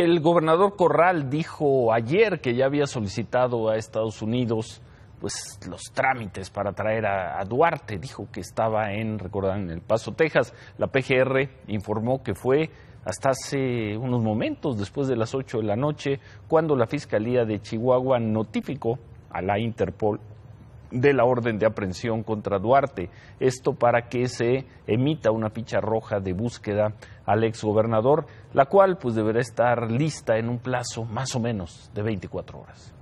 El gobernador Corral dijo ayer que ya había solicitado a Estados Unidos pues los trámites para traer a, Duarte. Dijo que estaba en, recordan, en El Paso, Texas. La PGR informó que fue hasta hace unos momentos, después de las 8 de la noche, cuando la Fiscalía de Chihuahua notificó a la Interpol de la orden de aprehensión contra Duarte. Esto para que se emita una picha roja de búsqueda al exgobernador, la cual pues deberá estar lista en un plazo más o menos de 24 horas.